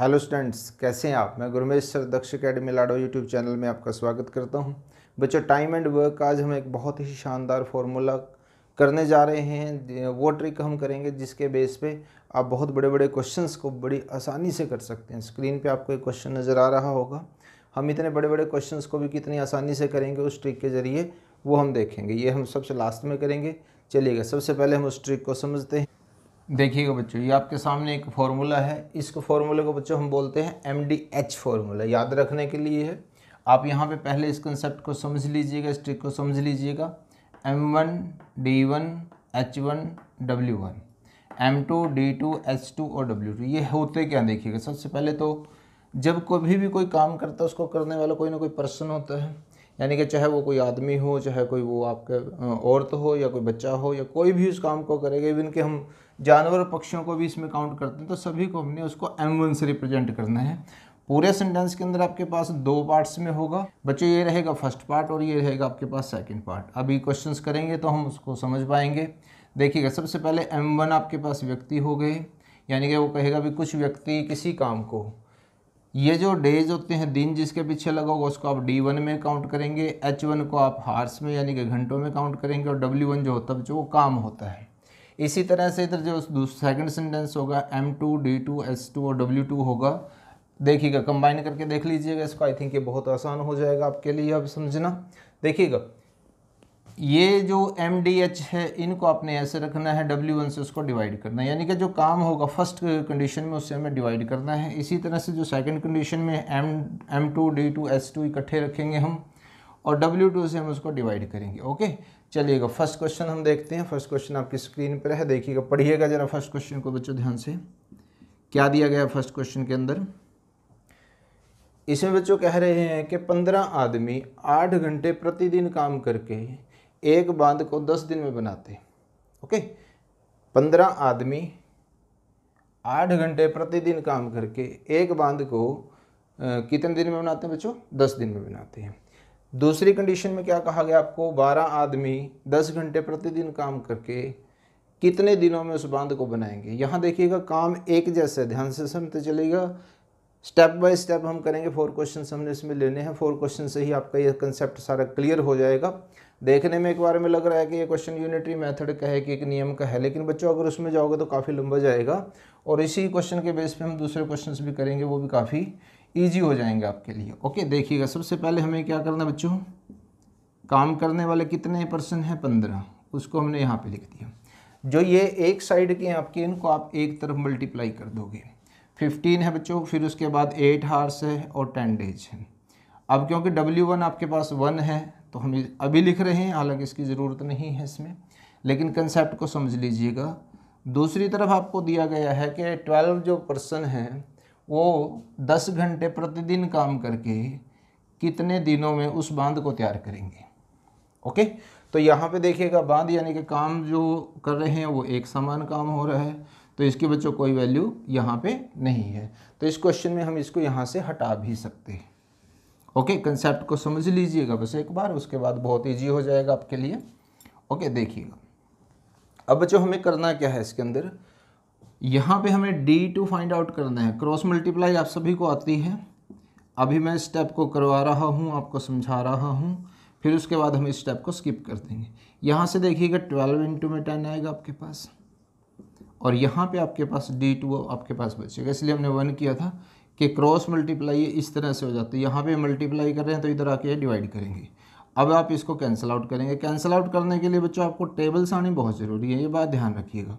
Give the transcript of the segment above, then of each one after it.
hello students कैसे हैं आप मैं गुरमेश सर दक्ष अकेडमी लाडो यूट्यूब चैनल में आपका स्वागत करता हूं बच्चों टाइम एंड वर्क आज हम एक बहुत ही शानदार फार्मूला करने जा रहे हैं वो ट्रिक हम करेंगे जिसके बेस पे आप बहुत बड़े बड़े क्वेश्चंस को बड़ी आसानी से कर सकते हैं स्क्रीन पर आपको एक क्वेश्चन नज़र आ रहा होगा हम इतने बड़े बड़े क्वेश्चन को भी कितनी आसानी से करेंगे उस ट्रिक के ज़रिए वो हम देखेंगे ये हम सबसे लास्ट में करेंगे चलिएगा सबसे पहले हम उस ट्रिक को समझते हैं देखिएगा बच्चों ये आपके सामने एक फार्मूला है इसको फार्मूले को बच्चों हम बोलते हैं एम डी एच फार्मूला याद रखने के लिए है आप यहाँ पे पहले इस कंसेप्ट को समझ लीजिएगा इस ट्रिक को समझ लीजिएगा M one D one H one W one M two D two H two और डब्ल्यू टू ये होते क्या देखिएगा सबसे पहले तो जब कभी भी कोई काम करता है उसको करने वाला कोई ना कोई पर्सन होता है यानी कि चाहे वो कोई आदमी हो चाहे कोई वो आपके औरत हो या कोई बच्चा हो या कोई भी उस काम को करेगा इवन के हम जानवर और पक्षियों को भी इसमें काउंट करते हैं तो सभी को हमने उसको एम वन से रिप्रेजेंट करना है पूरे सेंटेंस के अंदर आपके पास दो पार्ट्स में होगा बच्चों ये रहेगा फर्स्ट पार्ट और ये रहेगा आपके पास सेकंड पार्ट अभी क्वेश्चंस करेंगे तो हम उसको समझ पाएंगे देखिएगा सबसे पहले एम वन आपके पास व्यक्ति हो गए यानी कि वो कहेगा भी कुछ व्यक्ति किसी काम को ये जो डेज होते हैं दिन जिसके पीछे लगा होगा उसको आप डी वन में काउंट करेंगे एच वन को आप हार्स में यानी कि घंटों में काउंट करेंगे और डब्ल्यू वन जो होता है जो वो काम होता है इसी तरह से इधर जो सेकंड सेंटेंस होगा M two D two S two और डब्ल्यू टू होगा देखिएगा कंबाइन करके देख लीजिएगा इसको आई थिंक ये बहुत आसान हो जाएगा आपके लिए अब समझना देखिएगा ये जो एम डी एच है इनको आपने ऐसे रखना है डब्ल्यू वन से उसको डिवाइड करना है यानी कि जो काम होगा फर्स्ट कंडीशन में उससे हमें डिवाइड करना है इसी तरह से जो सेकंड कंडीशन में M M two D two S two इकट्ठे रखेंगे हम और डब्ल्यू टू से हम उसको डिवाइड करेंगे ओके चलिएगा फर्स्ट क्वेश्चन हम देखते हैं फर्स्ट क्वेश्चन आपकी स्क्रीन पर है देखिएगा पढ़िएगा जरा फर्स्ट क्वेश्चन को बच्चों ध्यान से क्या दिया गया फर्स्ट क्वेश्चन के अंदर इसमें बच्चों कह रहे हैं कि पंद्रह आदमी आठ घंटे प्रतिदिन काम करके एक बांध को दस दिन में बनाते ओके पंद्रह आदमी आठ घंटे प्रतिदिन काम करके एक बांध को कितने दिन में बनाते हैं बच्चों दस दिन में बनाते हैं दूसरी कंडीशन में क्या कहा गया आपको बारह आदमी दस घंटे प्रतिदिन काम करके कितने दिनों में उस बांध को बनाएंगे यहाँ देखिएगा काम एक जैसे ध्यान से समझते चलेगा स्टेप बाय स्टेप हम करेंगे फोर क्वेश्चन हमने इसमें लेने हैं फोर क्वेश्चन से ही आपका ये कंसेप्ट सारा क्लियर हो जाएगा देखने में एक बार में लग रहा है कि ये क्वेश्चन यूनिटरी मेथड का है कि एक नियम का है लेकिन बच्चों अगर उसमें जाओगे तो काफ़ी लंबा जाएगा और इसी क्वेश्चन के बेस पे हम दूसरे क्वेश्चंस भी करेंगे वो भी काफ़ी ईजी हो जाएंगे आपके लिए ओके देखिएगा सबसे पहले हमें क्या करना बच्चों काम करने वाले कितने पर्सन हैं पंद्रह उसको हमने यहाँ पे लिख दिया जो ये एक साइड के आपके इनको आप एक तरफ मल्टीप्लाई कर दोगे फिफ्टीन है बच्चों फिर उसके बाद एट हार्स है और टेन डेज है अब क्योंकि डब्ल्यू वन आपके पास वन है तो हम अभी लिख रहे हैं हालांकि इसकी ज़रूरत नहीं है इसमें लेकिन कंसेप्ट को समझ लीजिएगा दूसरी तरफ आपको दिया गया है कि ट्वेल्व जो पर्सन हैं वो दस घंटे प्रतिदिन काम करके कितने दिनों में उस बांध को तैयार करेंगे ओके तो यहाँ पे देखिएगा बांध यानी कि काम जो कर रहे हैं वो एक समान काम हो रहा है तो इसके बच्चों कोई वैल्यू यहाँ पे नहीं है तो इस क्वेश्चन में हम इसको यहाँ से हटा भी सकते हैं ओके कंसेप्ट को समझ लीजिएगा बस एक बार उसके बाद बहुत ईजी हो जाएगा आपके लिए ओके देखिएगा अब बच्चों हमें करना क्या है इसके अंदर यहाँ पे हमें डी टू फाइंड आउट करना है क्रॉस मल्टीप्लाई आप सभी को आती है अभी मैं स्टेप को करवा रहा हूँ आपको समझा रहा हूँ फिर उसके बाद हम इस स्टेप को स्किप कर देंगे यहाँ से देखिएगा ट्वेल्व इंटू में टेन आएगा आपके पास और यहाँ पे आपके पास डी टू आपके पास बचेगा इसलिए हमने वन किया था कि क्रॉस मल्टीप्लाई इस तरह से हो जाती है यहाँ पर मल्टीप्लाई कर रहे हैं तो इधर आके डिवाइड करेंगे अब आप इसको कैंसिल आउट करेंगे कैंसिल आउट करने के लिए बच्चों आपको टेबल्स आनी बहुत ज़रूरी है ये बात ध्यान रखिएगा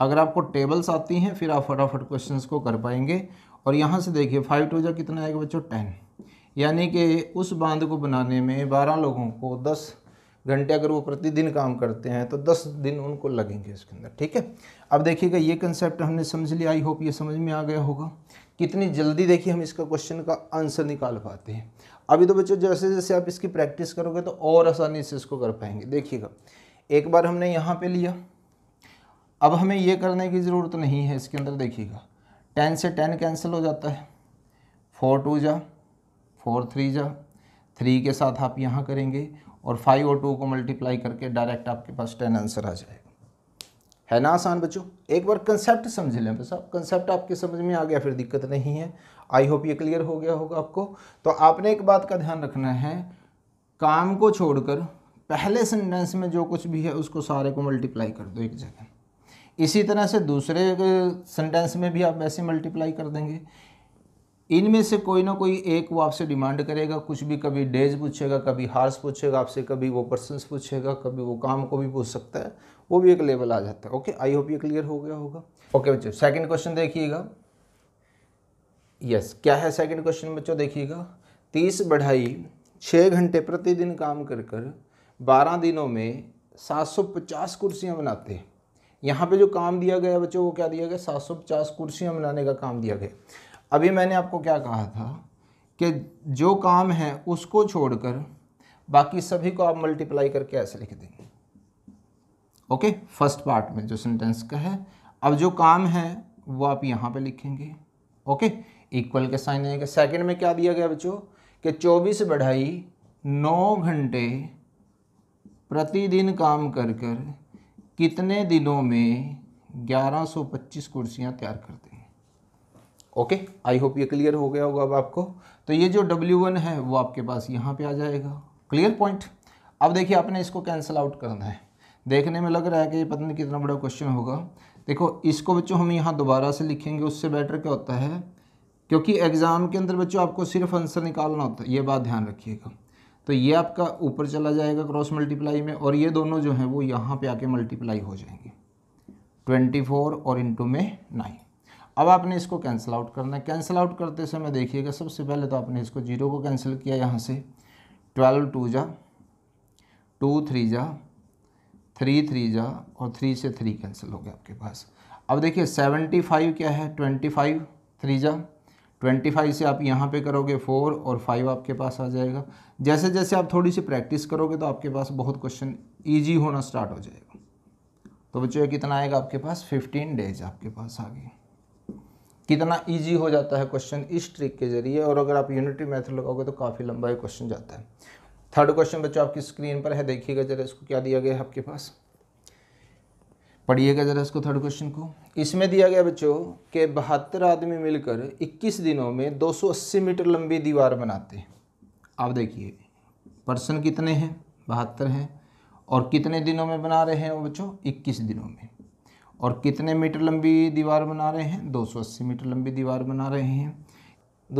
अगर आपको टेबल्स आती हैं फिर आप फटाफट क्वेश्चन को कर पाएंगे और यहाँ से देखिए फाइव टू जो कितना आएगा बच्चों टेन यानी कि उस बांध को बनाने में बारह लोगों को दस घंटे अगर वो प्रतिदिन काम करते हैं तो दस दिन उनको लगेंगे इसके अंदर ठीक है अब देखिएगा ये कंसेप्ट हमने समझ लिया आई होप ये समझ में आ गया होगा कितनी जल्दी देखिए हम इसका क्वेश्चन का आंसर निकाल पाते हैं अभी तो बच्चों जैसे जैसे आप इसकी प्रैक्टिस करोगे तो और आसानी से इसको कर पाएंगे देखिएगा एक बार हमने यहाँ पे लिया अब हमें ये करने की ज़रूरत नहीं है इसके अंदर देखिएगा टेन से टेन कैंसिल हो जाता है फोर टू जा फोर थ्री जा थ्री के साथ आप यहाँ करेंगे और फाइव और टू को मल्टीप्लाई करके डायरेक्ट आपके पास टेन आंसर आ जाएगा है ना आसान बच्चों एक बार कंसेप्ट समझ लें बस आप कंसेप्ट आपके समझ में आ गया फिर दिक्कत नहीं है आई होप ये क्लियर हो गया होगा आपको तो आपने एक बात का ध्यान रखना है काम को छोड़कर पहले सेंटेंस में जो कुछ भी है उसको सारे को मल्टीप्लाई कर दो एक जगह इसी तरह से दूसरे सेंटेंस में भी आप वैसे मल्टीप्लाई कर देंगे इनमें से कोई ना कोई एक वो आपसे डिमांड करेगा कुछ भी कभी डेज पूछेगा कभी हार्स पूछेगा आपसे कभी वो पर्सनस पूछेगा कभी वो काम को भी पूछ सकता है वो भी एक लेवल आ जाता है ओके आई होप ये क्लियर हो गया होगा ओके बच्चों सेकंड क्वेश्चन देखिएगा यस क्या है सेकंड क्वेश्चन बच्चों देखिएगा तीस बढ़ाई छः घंटे प्रतिदिन काम कर कर बारह दिनों में सात सौ पचास कुर्सियाँ बनाते हैं यहाँ पे जो काम दिया गया बच्चों वो क्या दिया गया 750 कुर्सियाँ मिलाने का काम दिया गया अभी मैंने आपको क्या कहा था कि जो काम है उसको छोड़कर बाकी सभी को आप मल्टीप्लाई करके ऐसे लिख देंगे ओके फर्स्ट पार्ट में जो सेंटेंस का है अब जो काम है वो आप यहाँ पर लिखेंगे ओके इक्वल के साइन आएगा सेकेंड में क्या दिया गया बच्चों कि चौबीस बढ़ाई नौ घंटे प्रतिदिन काम कर कर कितने दिनों में 1125 कुर्सियां तैयार कर देंगे ओके आई होप ये क्लियर हो गया होगा अब आपको तो ये जो W1 है वो आपके पास यहाँ पे आ जाएगा क्लियर पॉइंट अब देखिए आपने इसको कैंसिल आउट करना है देखने में लग रहा है कि ये पता नहीं कितना बड़ा क्वेश्चन होगा देखो इसको बच्चों हम यहाँ दोबारा से लिखेंगे उससे बेटर क्या होता है क्योंकि एग्ज़ाम के अंदर बच्चों आपको सिर्फ आंसर निकालना होता है ये बात ध्यान रखिएगा तो ये आपका ऊपर चला जाएगा क्रॉस मल्टीप्लाई में और ये दोनों जो हैं वो यहाँ पे आके मल्टीप्लाई हो जाएंगे ट्वेंटी फोर और इंटू में नाइन अब आपने इसको कैंसिल आउट करना है कैंसिल आउट करते समय देखिएगा सबसे पहले तो आपने इसको जीरो को कैंसिल किया यहाँ से ट्वेल्व टू जा टू थ्री जा थ्री थ्री जा और थ्री से थ्री कैंसिल हो गया आपके पास अब देखिए सेवेंटी फाइव क्या है ट्वेंटी फाइव थ्री जा ट्वेंटी फाइव से आप यहाँ पे करोगे फोर और फाइव आपके पास आ जाएगा जैसे जैसे आप थोड़ी सी प्रैक्टिस करोगे तो आपके पास बहुत क्वेश्चन ईजी होना स्टार्ट हो जाएगा तो बच्चों कितना आएगा आपके पास फिफ्टीन डेज आपके पास आ गए कितना ईजी हो जाता है क्वेश्चन इस ट्रिक के जरिए और अगर आप यूनिटी मैथड लगाओगे तो काफ़ी लंबा क्वेश्चन जाता है थर्ड क्वेश्चन बच्चों आपकी स्क्रीन पर है देखिएगा जरा इसको क्या दिया गया है आपके पास पढ़िएगा ज़रा इसको थर्ड क्वेश्चन को इसमें दिया गया बच्चों के बहत्तर आदमी मिलकर 21 दिनों में 280 मीटर लंबी दीवार बनाते हैं आप देखिए पर्सन कितने हैं बहत्तर हैं और कितने दिनों में बना रहे हैं वो बच्चों 21 दिनों में और कितने मीटर लंबी दीवार बना रहे हैं 280 मीटर लंबी दीवार बना रहे हैं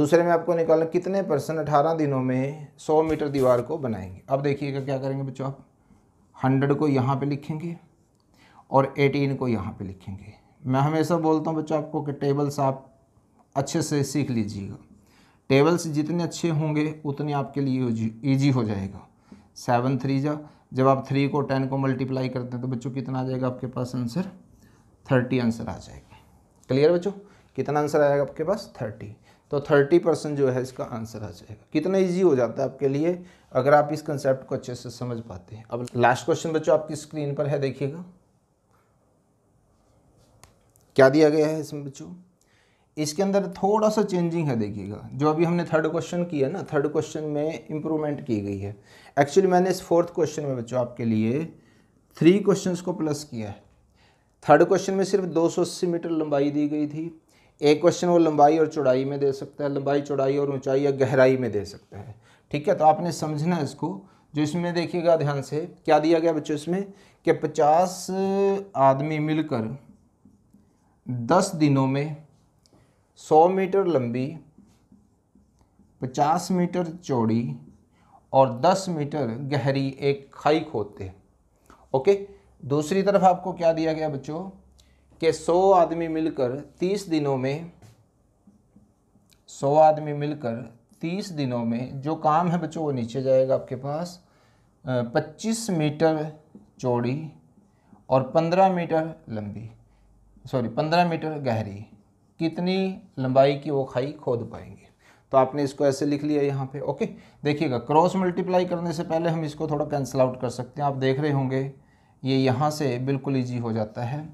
दूसरे में आपको निकालना कितने पर्सन अठारह दिनों में सौ मीटर दीवार को बनाएंगे अब देखिएगा क्या करेंगे बच्चों आप हंड्रेड को यहाँ पर लिखेंगे और एटीन को यहाँ पे लिखेंगे मैं हमेशा बोलता हूँ बच्चों आपको कि टेबल्स आप अच्छे से सीख लीजिएगा टेबल्स जितने अच्छे होंगे उतने आपके लिए ईजी हो जाएगा सेवन थ्री जा जब आप थ्री को टेन को मल्टीप्लाई करते हैं तो बच्चों कितना आ जाएगा आपके पास आंसर थर्टी आंसर आ जाएगा क्लियर बच्चों कितना आंसर आएगा आपके पास थर्टी तो थर्टी परसेंट जो है इसका आंसर आ जाएगा कितना इजी हो जाता है आपके लिए अगर आप इस कंसेप्ट को अच्छे से समझ पाते हैं अब लास्ट क्वेश्चन बच्चों आपकी स्क्रीन पर है देखिएगा क्या दिया गया है इसमें बच्चों इसके अंदर थोड़ा सा चेंजिंग है देखिएगा जो अभी हमने थर्ड क्वेश्चन किया ना थर्ड क्वेश्चन में इम्प्रूवमेंट की गई है एक्चुअली मैंने इस फोर्थ क्वेश्चन में बच्चों आपके लिए थ्री क्वेश्चन को प्लस किया है थर्ड क्वेश्चन में सिर्फ दो मीटर लंबाई दी गई थी एक क्वेश्चन वो लंबाई और चौड़ाई में दे सकता है लंबाई चौड़ाई और ऊंचाई या गहराई में दे सकता है ठीक है तो आपने समझना है इसको जो इसमें देखिएगा ध्यान से क्या दिया गया बच्चों इसमें कि पचास आदमी मिलकर दस दिनों में सौ मीटर लंबी पचास मीटर चौड़ी और दस मीटर गहरी एक खाई खोदते ओके दूसरी तरफ आपको क्या दिया गया बच्चों कि सौ आदमी मिलकर तीस दिनों में सौ आदमी मिलकर तीस दिनों में जो काम है बच्चों वो नीचे जाएगा आपके पास पच्चीस मीटर चौड़ी और पंद्रह मीटर लंबी सॉरी पंद्रह मीटर गहरी कितनी लंबाई की वो खाई खोद पाएंगे तो आपने इसको ऐसे लिख लिया यहाँ पे ओके देखिएगा क्रॉस मल्टीप्लाई करने से पहले हम इसको थोड़ा कैंसिल आउट कर सकते हैं आप देख रहे होंगे ये यहाँ से बिल्कुल ईजी हो जाता है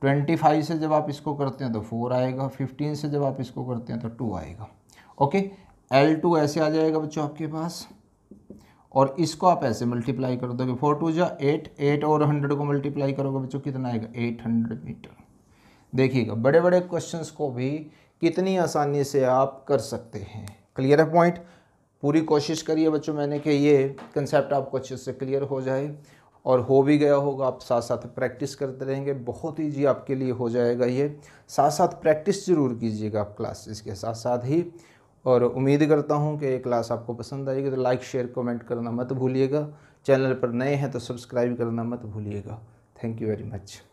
ट्वेंटी फाइव से जब आप इसको करते हैं तो फोर आएगा फिफ्टीन से जब आप इसको करते हैं तो टू आएगा ओके एल टू ऐसे आ जाएगा बच्चों आपके पास और इसको आप ऐसे मल्टीप्लाई कर दोगे फोर टू जा एट एट और हंड्रेड को मल्टीप्लाई करोगे बच्चों कितना आएगा एट हंड्रेड मीटर देखिएगा बड़े बड़े क्वेश्चंस को भी कितनी आसानी से आप कर सकते हैं क्लियर है पॉइंट पूरी कोशिश करिए बच्चों मैंने कि ये कंसेप्ट आपको अच्छे से क्लियर हो जाए और हो भी गया होगा आप साथ साथ प्रैक्टिस करते रहेंगे बहुत ईजी आपके लिए हो जाएगा ये साथ साथ प्रैक्टिस ज़रूर कीजिएगा आप क्लासेस के साथ साथ ही और उम्मीद करता हूँ कि ये क्लास आपको पसंद आएगी तो लाइक शेयर कमेंट करना मत भूलिएगा चैनल पर नए हैं तो सब्सक्राइब करना मत भूलिएगा थैंक यू वेरी मच